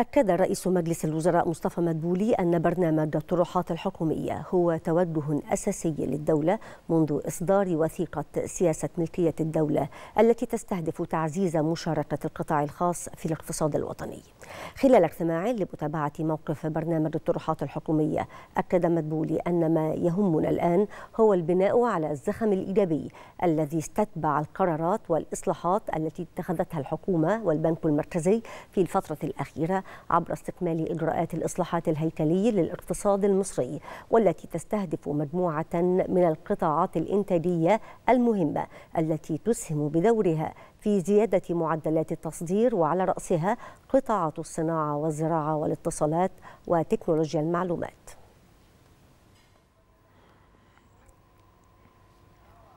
أكد رئيس مجلس الوزراء مصطفى مدبولي أن برنامج الطروحات الحكومية هو توجه أساسي للدولة منذ إصدار وثيقة سياسة ملكية الدولة التي تستهدف تعزيز مشاركة القطاع الخاص في الاقتصاد الوطني. خلال اجتماع لمتابعة موقف برنامج الطروحات الحكومية أكد مدبولي أن ما يهمنا الآن هو البناء على الزخم الإيجابي الذي استتبع القرارات والإصلاحات التي اتخذتها الحكومة والبنك المركزي في الفترة الأخيرة عبر استكمال إجراءات الإصلاحات الهيكلي للاقتصاد المصري والتي تستهدف مجموعة من القطاعات الإنتاجية المهمة التي تسهم بدورها في زيادة معدلات التصدير وعلى رأسها قطاعات الصناعة والزراعة والاتصالات وتكنولوجيا المعلومات